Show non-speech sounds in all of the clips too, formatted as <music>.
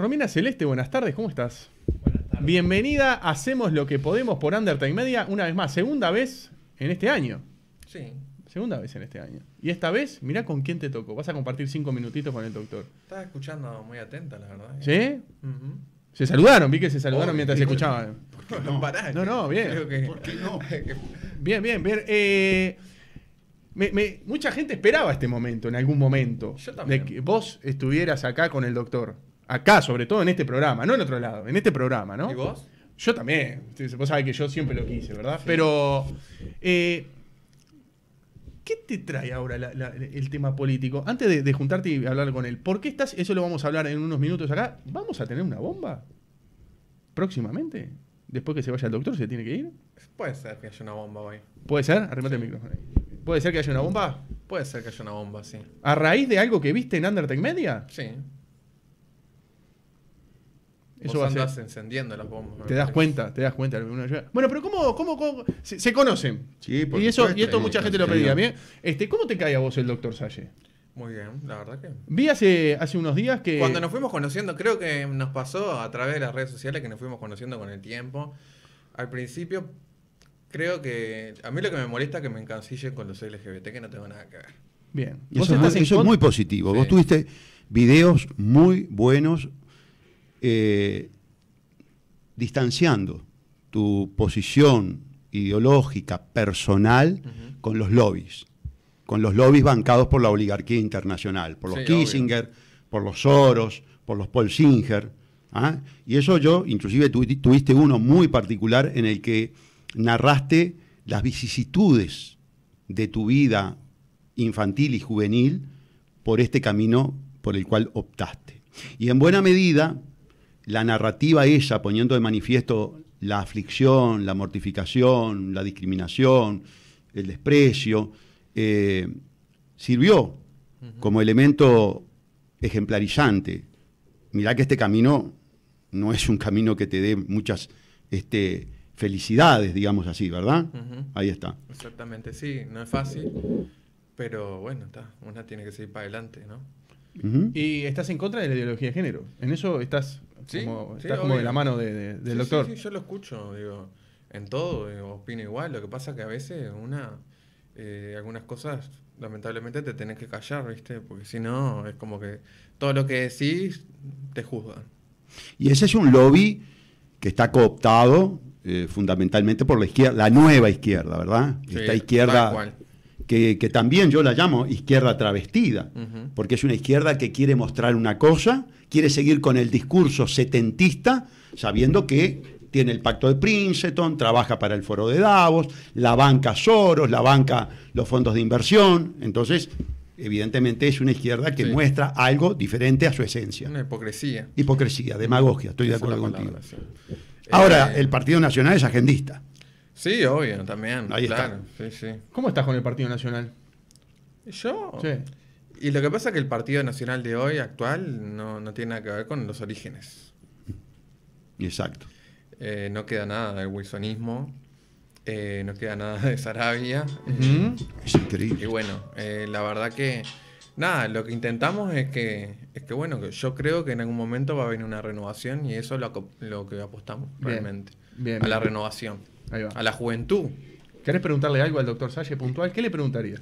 Romina Celeste, buenas tardes, ¿cómo estás? Buenas tardes. Bienvenida, hacemos lo que podemos por Undertale Media, una vez más, segunda vez en este año. Sí. Segunda vez en este año. Y esta vez, mira, con quién te tocó. Vas a compartir cinco minutitos con el doctor. Estaba escuchando muy atenta, la verdad. Eh. ¿Sí? Se saludaron, vi que se saludaron mientras se escuchaban. No? no? bien. ¿Por qué no? bien, bien, bien. Eh, mucha gente esperaba este momento, en algún momento. De que vos estuvieras acá con el doctor. Acá, sobre todo en este programa, no en otro lado, en este programa, ¿no? ¿Y vos? Yo también. Vos sabés que yo siempre lo quise, ¿verdad? Pero. Eh, ¿Qué te trae ahora el tema político? Antes de, juntarte y hablar con él, ¿por qué estás.? Eso lo vamos a hablar en unos minutos acá. ¿Vamos a tener una bomba? ¿Próximamente? ¿Después que se vaya el doctor, se tiene que ir? Puede ser que haya una bomba hoy. ¿Puede ser? Arremate el micrófono ahí. ¿Puede ser que haya una bomba? Puede ser que haya una bomba, sí. ¿A raíz de algo que viste en Undertech Media? Sí. Eso Vos a encendiendo las bombas. Te das cuenta, te das cuenta. Bueno, pero ¿cómo, cómo, se, conocen? Sí, y, eso, y esto mucha gente lo pedía. Bien. Este, ¿Cómo te cae a vos el doctor Salle? Muy bien, la verdad que. Vi hace, hace unos días que. Cuando nos fuimos conociendo, creo que nos pasó a través de las redes sociales que nos fuimos conociendo con el tiempo. Al principio, creo que. A mí lo que me molesta es que me encancille con los LGBT, que no tengo nada que ver. Bien. eso, es, muy positivo. Vos tuviste videos muy buenos eh, distanciando tu posición ideológica, personal, con los lobbies, con los lobbies bancados por la oligarquía internacional, por los Kissinger, por los Soros, por los Paul Singer. ¿ah? Y eso yo, inclusive tuviste uno muy particular en el que narraste las vicisitudes de tu vida infantil y juvenil por este camino por el cual optaste. Y en buena medida, la narrativa ella poniendo de manifiesto la aflicción, la mortificación, la discriminación, el desprecio, eh, sirvió como elemento ejemplarizante. Mirá que este camino no es un camino que te dé muchas este, felicidades, digamos así, ¿verdad? Ahí está. Exactamente, sí, no es fácil, pero bueno, está, una tiene que seguir para adelante, ¿no? Y estás en contra de la ideología de género. En eso estás está como de la mano del doctor. yo lo escucho, digo, en todo, opino igual. Lo que pasa que a veces una, eh, algunas cosas, lamentablemente, te tenés que callar, ¿viste? Porque si no, es como que todo lo que decís te juzgan. Y ese es un lobby que está cooptado eh, fundamentalmente por la izquierda, la nueva izquierda, ¿verdad? Esta izquierda que, también yo la llamo izquierda travestida, porque es una izquierda que quiere mostrar una cosa, quiere seguir con el discurso setentista, sabiendo que tiene el pacto de Princeton, trabaja para el foro de Davos, la banca Soros, la banca los fondos de inversión. Entonces, evidentemente es una izquierda que muestra algo diferente a su esencia. Una hipocresía. Hipocresía, demagogia, estoy de acuerdo contigo. Ahora, eh, el Partido Nacional es agendista. Sí, obvio, también. claro. ¿Cómo estás con el Partido Nacional? ¿Yo? Y lo que pasa es que el Partido Nacional de hoy, actual, no, tiene nada que ver con los orígenes. Exacto. Eh, no queda nada del wilsonismo, eh, no queda nada de Sarabia. Eh, es increíble. Y bueno, la verdad que, nada, lo que intentamos es que, es que, bueno, yo creo que en algún momento va a venir una renovación y eso es lo, que apostamos realmente, Bien. a la renovación a la juventud. ¿Querés preguntarle algo al doctor Salle puntual? ¿Qué le preguntarías?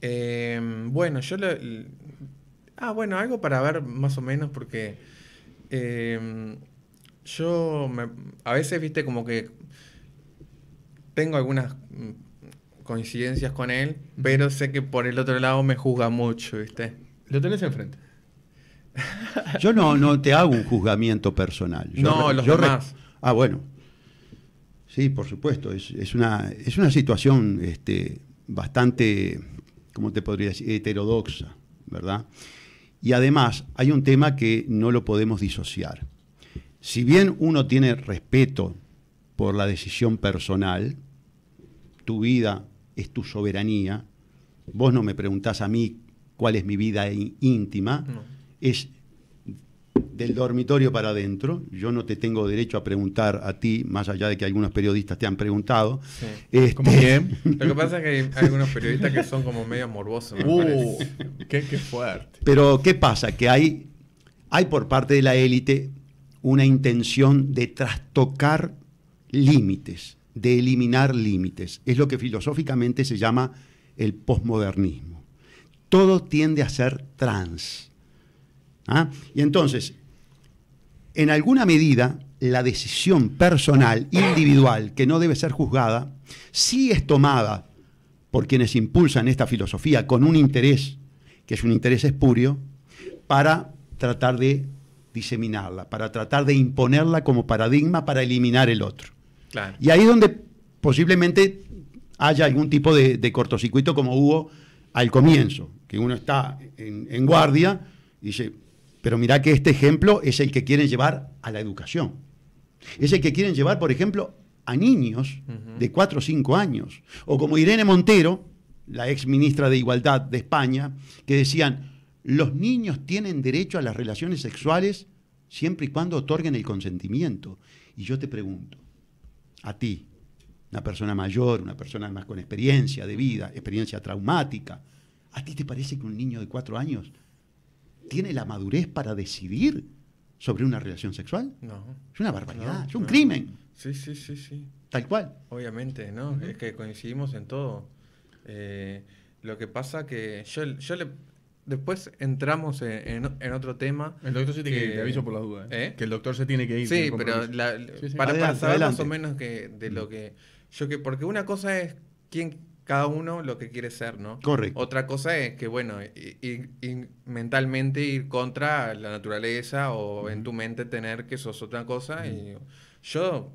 Em, bueno, yo le... Ah, bueno, algo para ver más o menos porque em, yo a veces, viste, como que tengo algunas mm, coincidencias con él, pero sé que por el otro lado me juzga mucho, viste. Lo tenés enfrente. Yo no, no te hago un juzgamiento personal. no, los demás. Ah, bueno. Sí, por supuesto. Es, una, es una situación este, bastante, ¿cómo te podría decir?, heterodoxa, ¿verdad? Y además hay un tema que no lo podemos disociar. Si bien uno tiene respeto por la decisión personal, tu vida es tu soberanía, vos no me preguntás a mí cuál es mi vida íntima, es del dormitorio para adentro. Yo no te tengo derecho a preguntar a ti, más allá de que algunos periodistas te han preguntado. Este, <laughs> lo que pasa es que hay algunos periodistas que son como medio morbosos. Uh, qué, fuerte! Pero ¿qué pasa? Que hay, hay por parte de la élite una intención de trastocar límites, de eliminar límites. Es lo que filosóficamente se llama el posmodernismo. Todo tiende a ser trans ¿Ah? Y entonces, en alguna medida, la decisión personal, individual, que no debe ser juzgada, sí es tomada por quienes impulsan esta filosofía con un interés, que es un interés espurio, para tratar de diseminarla, para tratar de imponerla como paradigma para eliminar el otro. Y ahí es donde posiblemente haya algún tipo de, cortocircuito como hubo al comienzo, que uno está en, en guardia y dice, pero mirá que este ejemplo es el que quieren llevar a la educación. Es el que quieren llevar, por ejemplo, a niños de 4 o 5 años. O como Irene Montero, la ex ministra de Igualdad de España, que decían, los niños tienen derecho a las relaciones sexuales siempre y cuando otorguen el consentimiento. Y yo te pregunto, a ti, una persona mayor, una persona más con experiencia de vida, experiencia traumática, ¿a ti te parece que un niño de 4 años tiene la madurez para decidir sobre una relación sexual? No. Es una barbaridad, es un crimen. Sí, sí, sí, sí. Tal cual. Obviamente, ¿no? Es que coincidimos en todo. Eh, lo que pasa que yo, le... Después entramos en, otro tema. El doctor se tiene que, ir, te aviso por las dudas. ¿eh? ¿Eh? Que el doctor se tiene que ir. Sí, pero para, más o menos que de lo que yo que porque una cosa es quién cada uno lo que quiere ser, ¿no? Correcto. Otra cosa es que, bueno, mentalmente ir contra la naturaleza o en tu mente tener que sos otra cosa. Y yo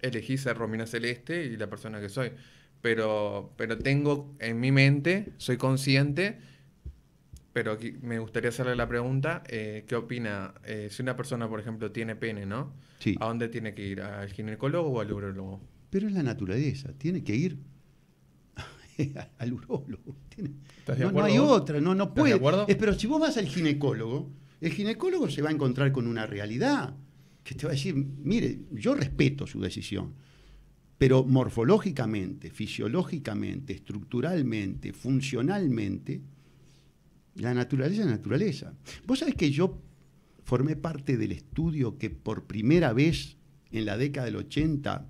elegí ser Romina Celeste y la persona que soy. Pero, pero tengo en mi mente, soy consciente, pero me gustaría hacerle la pregunta, eh, ¿qué opina eh, si una persona, por ejemplo, tiene pene, ¿no? Sí. ¿A dónde tiene que ir? ¿Al ginecólogo o al urologo? Pero es la naturaleza, tiene que ir <laughs> al urologo. no, hay otra, no, no puede. pero si vos vas al ginecólogo, el ginecólogo se va a encontrar con una realidad que te va a decir, mire, yo respeto su decisión, pero morfológicamente, fisiológicamente, estructuralmente, funcionalmente, la naturaleza es naturaleza. Vos sabés que yo formé parte del estudio que por primera vez en la década del 80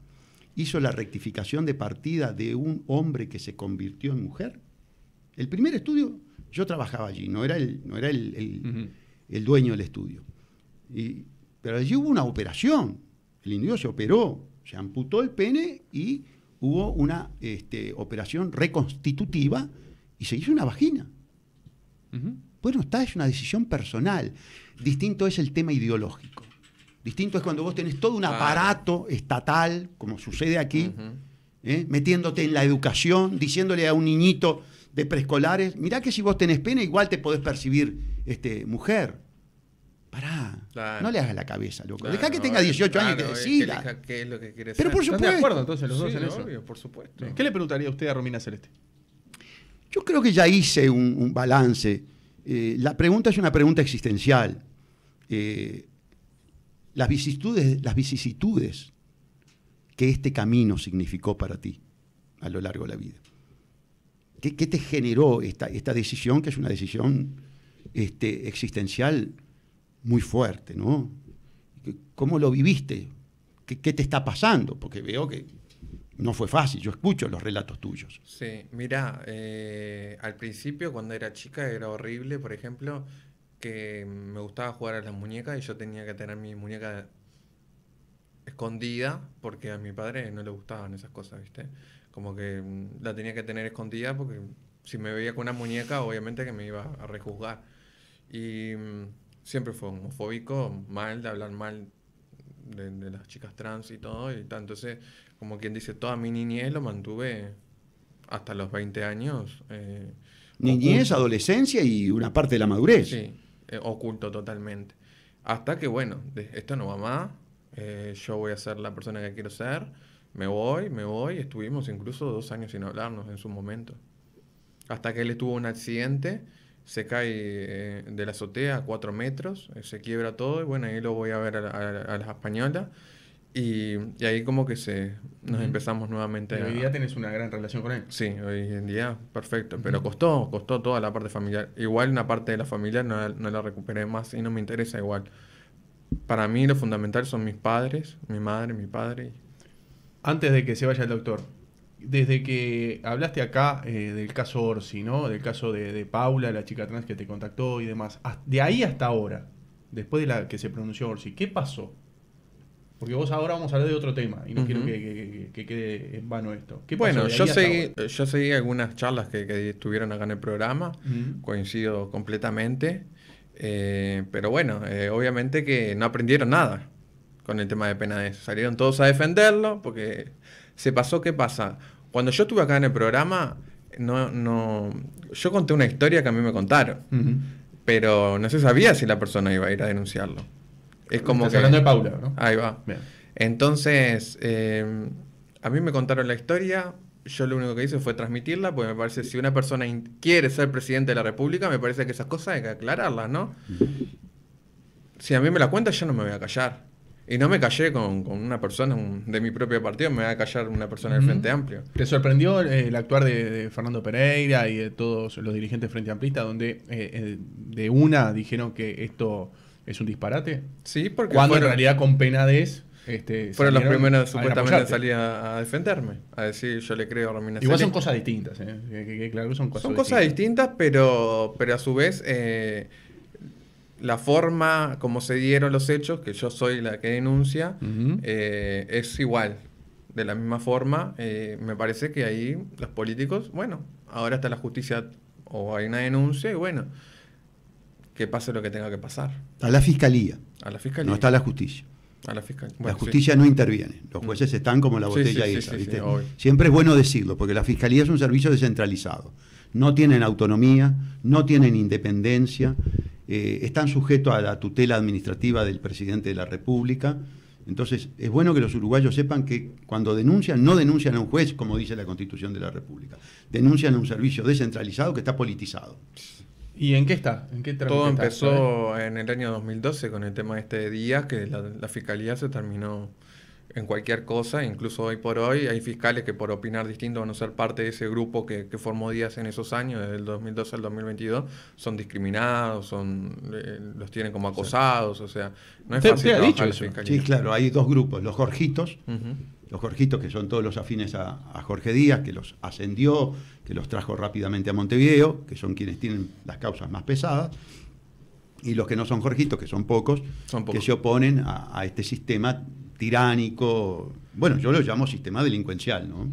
hizo la rectificación de partida de un hombre que se convirtió en mujer. El primer estudio, yo trabajaba allí, no era el, no era el, el, dueño del estudio. Y, pero allí hubo una operación. El individuo se operó, se amputó el pene y hubo una este, operación reconstitutiva y se hizo una vagina. Bueno, está, es una decisión personal. Distinto es el tema ideológico. Distinto es cuando vos tenés todo un aparato estatal, como sucede aquí, ¿eh? metiéndote en la educación, diciéndole a un niñito de preescolares, mirá que si vos tenés pena igual te podés percibir este, mujer. Pará, no le hagas la cabeza, loco. Deja que tenga 18 años y te eh, decida. qué es lo que quiere Pero por supuesto. acuerdo entonces los dos en por supuesto. ¿Qué le preguntaría usted a Romina Celeste? Yo creo que ya hice un, balance. Eh, la pregunta es una pregunta existencial las vicisitudes, las vicisitudes que este camino significó para ti a lo largo de la vida. ¿Qué, te generó esta, esta, decisión, que es una decisión este, existencial muy fuerte, ¿no? ¿Cómo lo viviste? ¿Qué, te está pasando? Porque veo que no fue fácil, yo escucho los relatos tuyos. Sí, mira, eh, al principio cuando era chica era horrible, por ejemplo, que me gustaba jugar a las muñecas y yo tenía que tener mi muñeca escondida porque a mi padre no le gustaban esas cosas, ¿viste? Como que mm, la tenía que tener escondida porque si me veía con una muñeca obviamente que me iba a rejuzgar. Y mm, siempre fue homofóbico, mal de hablar mal de, las chicas trans y todo. Y tal. Entonces, como quien dice, toda mi niñez lo mantuve hasta los 20 años. Eh, niñez, adolescencia y una parte de la madurez. Sí. Eh, oculto totalmente. Hasta que, bueno, esto no va más, eh, yo voy a ser la persona que quiero ser, me voy, me voy, estuvimos incluso dos años sin hablarnos en su momento. Hasta que él tuvo un accidente, se cae eh, de la azotea a cuatro metros, se quiebra todo y bueno, ahí lo voy a ver a, las españolas... española. Y, y, ahí como que se, nos empezamos nuevamente. hoy día una gran relación con él. Sí, hoy en día, perfecto. Pero costó, costó toda la parte familiar. Igual una parte de la familia no, no, la recuperé más y no me interesa igual. Para mí lo fundamental son mis padres, mi madre, mi padre. Antes de que se vaya el doctor, desde que hablaste acá eh, del caso Orsi, ¿no? Del caso de, de, Paula, la chica trans que te contactó y demás. De ahí hasta ahora, después de la que se pronunció Orsi, ¿qué pasó? Porque vos ahora vamos a hablar de otro tema y no quiero que, quede en vano esto. bueno, yo seguí, eh, yo seguí algunas charlas que, estuvieron acá en el programa, coincido completamente, eh, pero bueno, eh, obviamente que no aprendieron nada con el tema de pena de eso. Salieron todos a defenderlo porque se pasó, ¿qué pasa? Cuando yo estuve acá en el programa, no, no, yo conté una historia que a mí me contaron, pero no se sabía si la persona iba a ir a denunciarlo como Estás hablando de Paula, ¿no? Ahí va. Entonces, em, a mí me contaron la historia, yo lo único que hice fue transmitirla, porque me parece si una persona quiere ser presidente de la República, me parece que esas cosas hay que aclararlas, ¿no? Si a mí me la cuenta, yo no me voy a callar. Y no me mm. callé con, una persona de mi propio partido, me va a callar una persona del Frente Amplio. ¿Te sorprendió eh, el actuar de, Fernando Pereira y de todos los dirigentes Frente Amplista, donde eh, eh, de una dijeron que esto es un disparate? Sí, porque. Cuando en realidad con penades. Este, fueron los primeros supuestamente a salir a, defenderme, a decir yo le creo a Romina Igual son cosas distintas, ¿eh? son cosas, son distintas. cosas distintas, pero, pero a su vez la forma como se dieron los hechos, que yo soy la que denuncia, eh, es igual. De la misma forma, eh, me parece que ahí los políticos, bueno, ahora está la justicia o hay una denuncia y bueno, que pase lo que tenga que pasar. A la fiscalía. A la fiscalía. No está la justicia. A la fiscalía. la justicia no interviene. Los mm. jueces están como la botella esa. Siempre es bueno decirlo, porque la fiscalía es un servicio descentralizado. No tienen autonomía, no tienen independencia. Eh, están sujetos a la tutela administrativa del presidente de la República. Entonces, es bueno que los uruguayos sepan que cuando denuncian, no denuncian a un juez, como dice la Constitución de la República. Denuncian a un servicio descentralizado que está politizado. ¿Y en qué está? ¿En qué Todo empezó en el año 2012 con el tema este de este día, que la fiscalía se terminó en cualquier cosa, incluso hoy por hoy hay fiscales que por opinar distinto o no ser parte de ese grupo que, formó Díaz en esos años, desde el 2012 al 2022, son discriminados, son eh, los tienen como acosados, o sea, no es fácil. Sí, claro, hay dos grupos, los Jorgitos, los Jorgitos que son todos los afines a, Jorge Díaz, que los ascendió, que los trajo rápidamente a Montevideo, que son quienes tienen las causas más pesadas, y los que no son Jorgitos, que son pocos, que se oponen a, a, este sistema tiránico. Bueno, yo lo llamo sistema delincuencial, ¿no?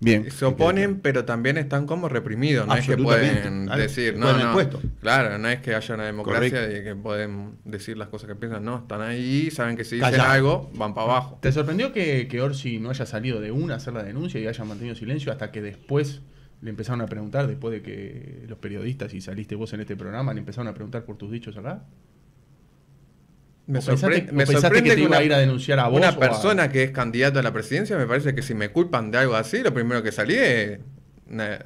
Bien. Se oponen, pero también están como reprimidos. No es que pueden decir, no, no. Claro, no es que haya una democracia y que pueden decir las cosas que piensan. No, están ahí, saben que si dicen algo, van para abajo. ¿Te sorprendió que, que Orsi no haya salido de una a hacer la denuncia y haya mantenido silencio hasta que después le empezaron a preguntar, después de que los periodistas y saliste vos en este programa, le empezaron a preguntar por tus dichos acá? Me, me sorprende que, iba a ir a denunciar a Una persona que es candidato a la presidencia, me parece que si me culpan de algo así, lo primero que salí es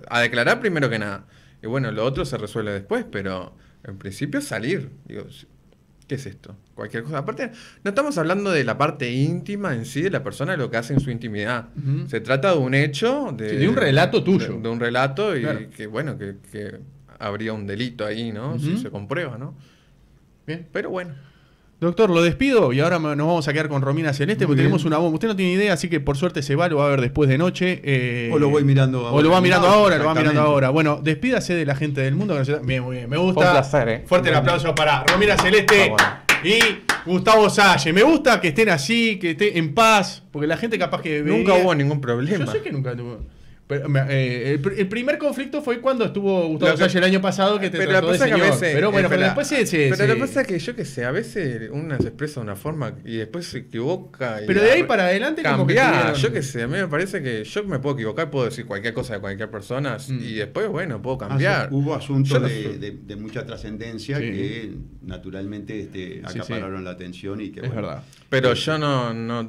a declarar primero que nada. Y bueno, lo otro se resuelve después, pero en principio salir. Digo, ¿qué es esto? Cualquier cosa. Aparte, no estamos hablando de la parte íntima en sí de la persona, lo que hace en su intimidad. Se trata de un hecho. De, un relato tuyo. De, un relato y que, bueno, que, habría un delito ahí, ¿no? Si se comprueba, ¿no? Bien. Pero bueno. Doctor, lo despido y ahora nos vamos a quedar con Romina Celeste porque tenemos una bomba. Usted no tiene idea, así que por suerte se va, lo va a ver después de noche. Eh, o lo voy mirando ahora. O lo va mirando ahora, lo va mirando ahora. Bueno, despídase de la gente del mundo. Bien, muy bien, me gusta. Un placer, eh. Fuerte el aplauso para Romina Celeste y Gustavo Salle. Me gusta que estén así, que estén en paz, porque la gente capaz que... Nunca hubo ningún problema. Yo sé que nunca tuvo... Eh, el, primer conflicto fue cuando estuvo Gustavo que, Calle el año pasado que te pero trató señor. pero bueno, eh, pero después sí... Pero lo que pasa es que yo qué sé, a veces una se expresa de una forma y después se equivoca. pero de ahí para adelante como que yo qué sé, a mí me parece que yo me puedo equivocar, puedo decir cualquier cosa de cualquier persona mm. y después, bueno, puedo cambiar. hubo asuntos de, mucha trascendencia que naturalmente este, acapararon la atención y que... Es verdad. Pero yo no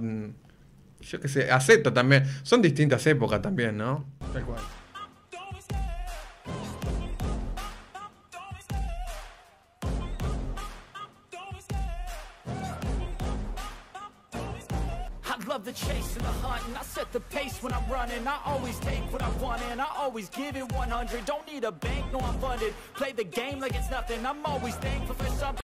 yo que sé, acepta también. Son distintas épocas también, ¿no? Tal cual. love the chase and the hunt and I set the pace when I'm running I always take what I want and I always give it 100 Don't need a bank, no I'm funded Play the game like it's nothing I'm always thankful for something